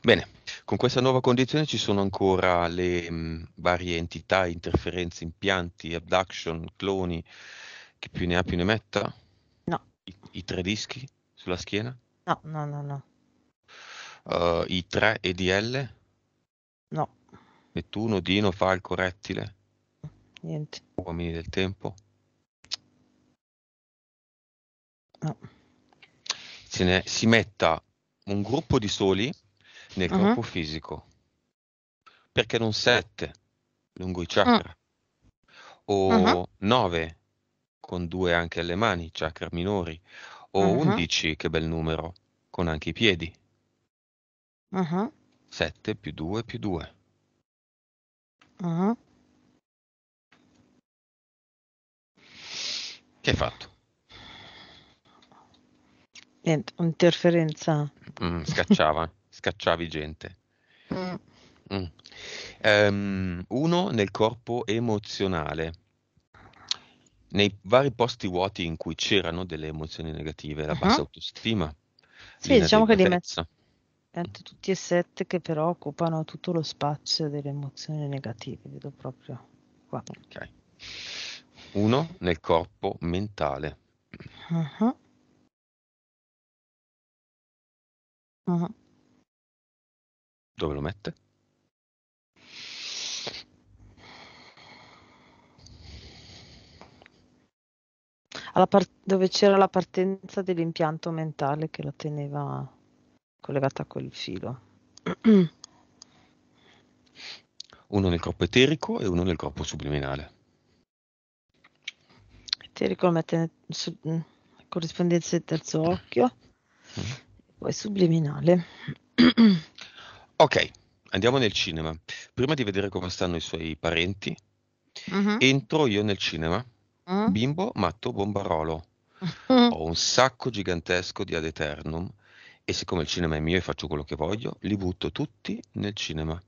Bene, con questa nuova condizione ci sono ancora le mh, mm, varie entità, interferenze, impianti, abduction, cloni, chi più ne ha più ne metta? No. I, i tre dischi sulla schiena? No, no, no, no. Uh, I tre EDL? No. Nettuno, Dino, Falco, Rettile? Niente. Uomini del tempo? No. Se ne, si metta un gruppo di soli nel uh-huh. fisico, perché non sette lungo i ah. chakra, uh-huh. o nove con due anche alle mani, chakra minori, o undici, che bel numero, con anche i piedi. Uh-huh. 7 più 2 più 2. Uh-huh. Che hai fatto? Niente, interferenza. Mm, scacciava, <laughs> scacciavi gente. Mm. Mm. Um, uno nel corpo emozionale. Nei vari posti vuoti in cui c'erano delle emozioni negative, la bassa uh-huh. autostima. Sì, diciamo che li metto tutti e sette che però occupano tutto lo spazio delle emozioni negative, vedo proprio qua. Ok. Uno nel corpo mentale. Uh-huh. Ah. Dove lo mette? Part- dove c'era la partenza dell'impianto mentale che lo teneva collegata a quel filo. <clears throat> Uno nel corpo eterico e uno nel corpo subliminale. Eterico lo mette nel su- mm, corrispondenza del terzo occhio. Mm-hmm. <clears throat> Poi subliminale. <clears throat> Ok, andiamo nel cinema. Prima di vedere come stanno i suoi parenti, Mhm. entro io nel cinema. Mm? Bimbo, matto, bombarolo. Mm. <laughs> Ho un sacco gigantesco di ad eternum e siccome il cinema è mio e faccio quello che voglio, li butto tutti nel cinema.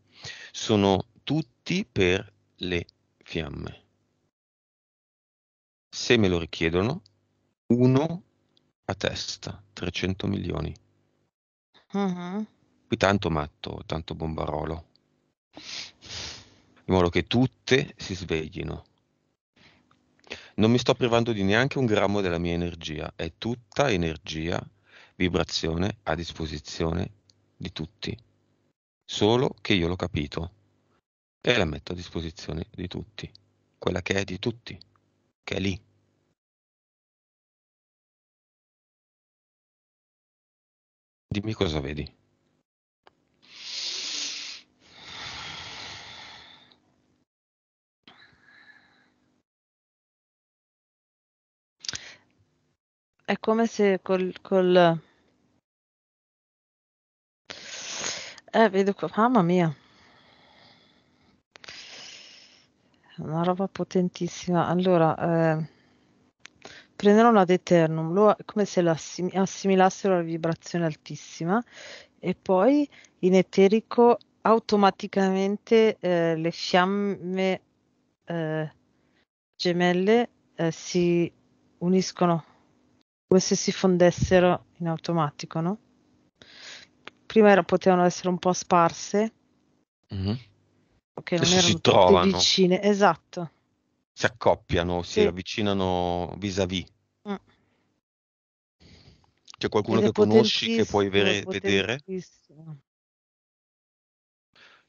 Sono tutti per le fiamme. Se me lo richiedono, uno a testa, 300 milioni. Qui tanto matto, tanto bombarolo. In modo che tutte si sveglino. Non mi sto privando di neanche un grammo della mia energia, è tutta energia, vibrazione a disposizione di tutti. Solo che io l'ho capito e la metto a disposizione di tutti, quella che è di tutti, che è lì. Dimmi cosa vedi. È come se col... col... Eh, vedo qua, mamma mia. Una roba potentissima. Allora, eh prenderono ad eternum, lo, come se lo assim- assimilassero alla vibrazione altissima e poi in eterico automaticamente eh, le fiamme eh, gemelle eh, si uniscono come se si fondessero in automatico, no? Prima era, potevano essere un po' sparse, mm-hmm. ok, non erano trovano. vicine, esatto si accoppiano, sì. si avvicinano vis-à-vis. Mm. C'è qualcuno che conosci che puoi vere, vedere?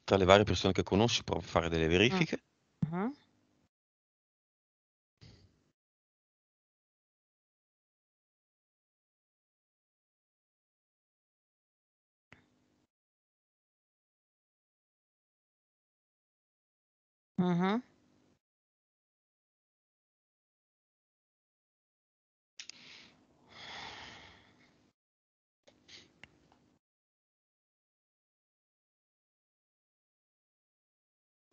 Tra le varie persone che conosci può fare delle verifiche. Mm. Mm. Mm-hmm. mm-hmm.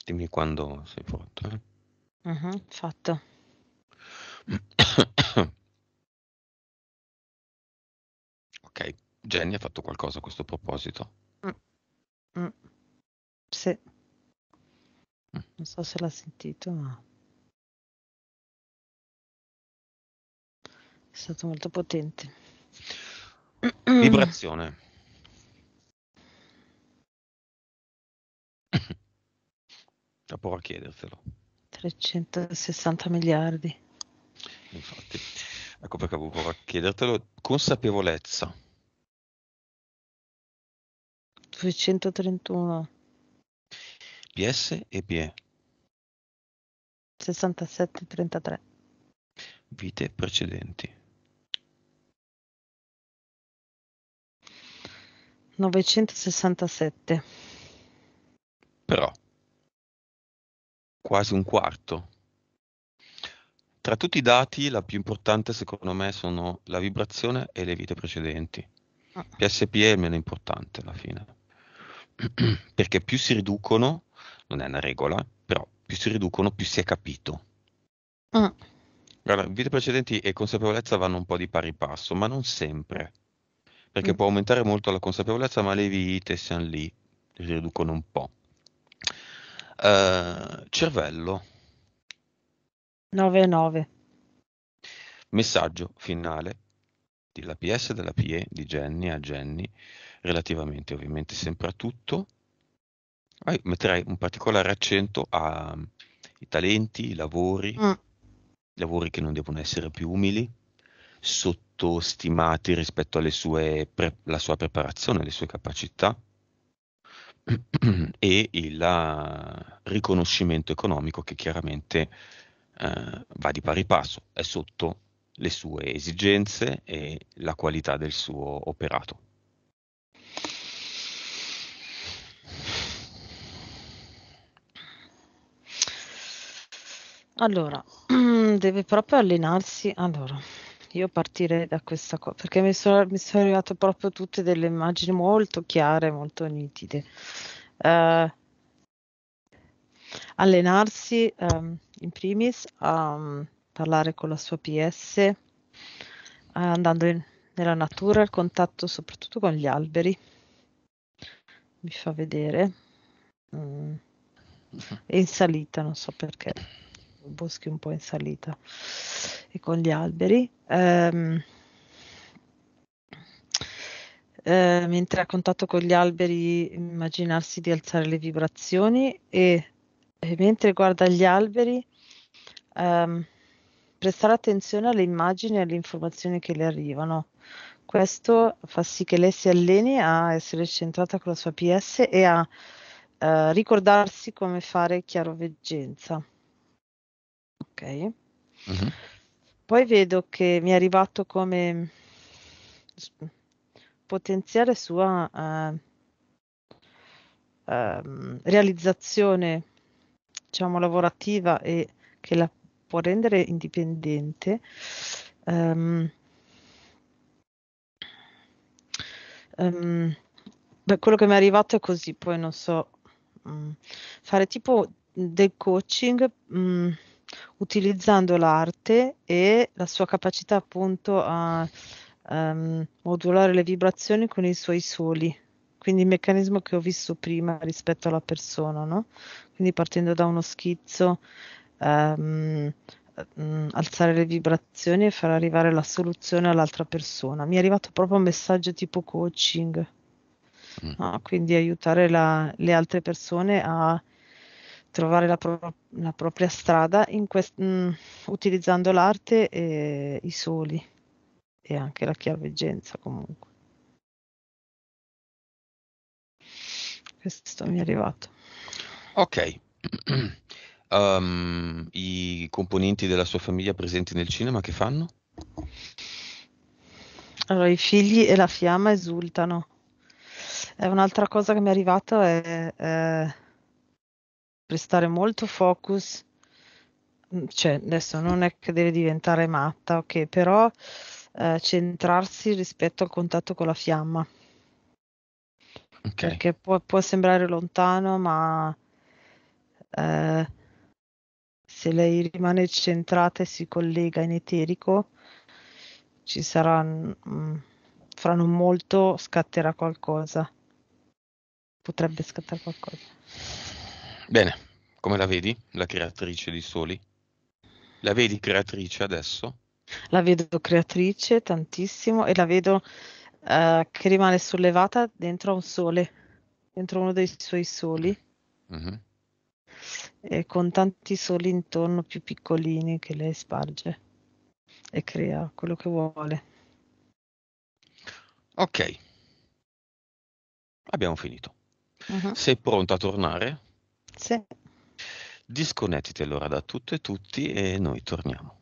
Dimmi quando sei pronto. Eh? Uh-huh, fatto. <coughs> ok, Jenny ha fatto qualcosa a questo proposito? Mm. Mm. Sì. Mm. Non so se l'ha sentito, ma... È stato molto potente. Vibrazione. Ha poco a chiederselo. 360 miliardi. Infatti, ecco perché avevo a chiedertelo. Consapevolezza. 231. PS e PE. 67-33. Vite precedenti. 967. Però quasi un quarto. Tra tutti i dati, la più importante secondo me sono la vibrazione e le vite precedenti. PSP ah. è meno importante alla fine, <clears throat> perché più si riducono, non è una regola, però più si riducono, più si è capito. Ah. Allora, vite precedenti e consapevolezza vanno un po' di pari passo, ma non sempre, perché mm. può aumentare molto la consapevolezza, ma le vite siano lì, si riducono un po'. Eh, cervello. 9-9. Messaggio finale della PS della PE di Jenny a Jenny relativamente ovviamente sempre a tutto. Metterei un particolare accento ai um, talenti, i lavori, mm. lavori che non devono essere più umili, sottostimati rispetto alla pre- sua preparazione, alle sue capacità <clears throat> e il eh, riconoscimento economico che chiaramente eh, va di pari passo, è sotto le sue esigenze e la qualità del suo operato. Allora, <clears throat> deve proprio allenarsi. Allora, io partirei da questa cosa, perché mi sono, mi sono arrivate proprio tutte delle immagini molto chiare, molto nitide. Uh, allenarsi um, in primis a um, parlare con la sua PS, uh, eh, andando in, nella natura, il contatto soprattutto con gli alberi. Mi fa vedere. Mm. Mm-hmm. E in salita, non so perché boschi un po' in salita e con gli alberi. Um, eh, mentre a contatto con gli alberi immaginarsi di alzare le vibrazioni e, e mentre guarda gli alberi um, prestare attenzione alle immagini e alle informazioni che le arrivano. Questo fa sì che lei si alleni a essere centrata con la sua PS e a eh, ricordarsi come fare chiaroveggenza. Ok. Mh-mh. Poi vedo che mi è arrivato come potenziale sua, uhm uhm, realizzazione, diciamo lavorativa e che la può rendere indipendente, uhm uhm, beh, quello che mi è arrivato è così, poi non so, mhmm, fare tipo, del coaching, mhmm utilizzando l'arte e la sua capacità appunto a um, modulare le vibrazioni con i suoi soli. Quindi il meccanismo che ho visto prima rispetto alla persona, no? Quindi partendo da uno schizzo, um, alzare le vibrazioni e far arrivare la soluzione all'altra persona. Mi è arrivato proprio un messaggio tipo coaching, mm. no? Ah, quindi aiutare la, le altre persone a trovare la, pro- la propria strada quest- mh, mm, utilizzando l'arte e i soli e anche la chiaveggenza comunque. Questo mi è arrivato. Ok. <clears throat> Um, I componenti della sua famiglia presenti nel cinema che fanno? Allora, i figli e la fiamma esultano. È eh, un'altra cosa che mi è arrivata è, è eh, prestare molto focus, mm, cioè adesso non è che deve diventare matta, ok, però eh, centrarsi rispetto al contatto con la fiamma. Okay. Perché può, può, sembrare lontano, ma eh, se lei rimane centrata e si collega in eterico, ci sarà, mh, mm, fra non molto, scatterà qualcosa. Potrebbe scattare qualcosa. Bene, come la vedi la creatrice di Soli? La vedi creatrice adesso? La vedo creatrice tantissimo e la vedo uh, che rimane sollevata dentro un sole, dentro uno dei suoi soli, mm-hmm. con tanti soli intorno più piccolini che lei sparge e crea quello che vuole. Ok, abbiamo finito. Uh-huh. Sei pronta a tornare? Grazie. Disconnettiti allora da tutto e tutti e noi torniamo.